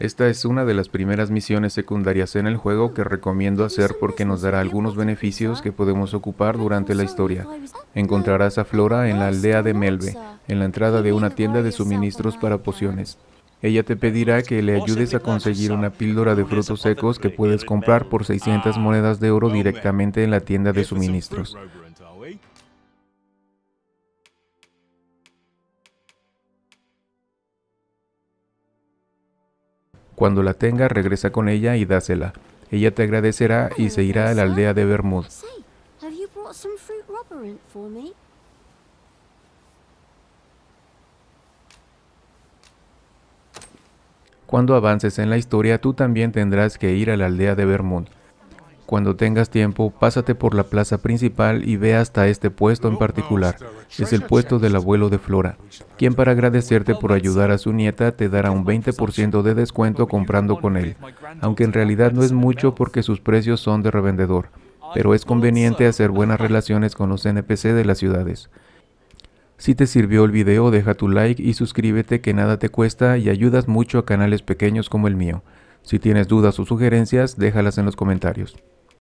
Esta es una de las primeras misiones secundarias en el juego que recomiendo hacer porque nos dará algunos beneficios que podemos ocupar durante la historia. Encontrarás a Flora en la aldea de Melve, en la entrada de una tienda de suministros para pociones. Ella te pedirá que le ayudes a conseguir una píldora de frutos secos que puedes comprar por 600 monedas de oro directamente en la tienda de suministros. Cuando la tenga, regresa con ella y dásela. Ella te agradecerá y se irá a la aldea de Bermud. Cuando avances en la historia, tú también tendrás que ir a la aldea de Bermud. Cuando tengas tiempo, pásate por la plaza principal y ve hasta este puesto en particular. Es el puesto del abuelo de Flora, quien para agradecerte por ayudar a su nieta te dará un 20% de descuento comprando con él, aunque en realidad no es mucho porque sus precios son de revendedor, pero es conveniente hacer buenas relaciones con los NPC de las ciudades. Si te sirvió el video, deja tu like y suscríbete que nada te cuesta y ayudas mucho a canales pequeños como el mío. Si tienes dudas o sugerencias, déjalas en los comentarios.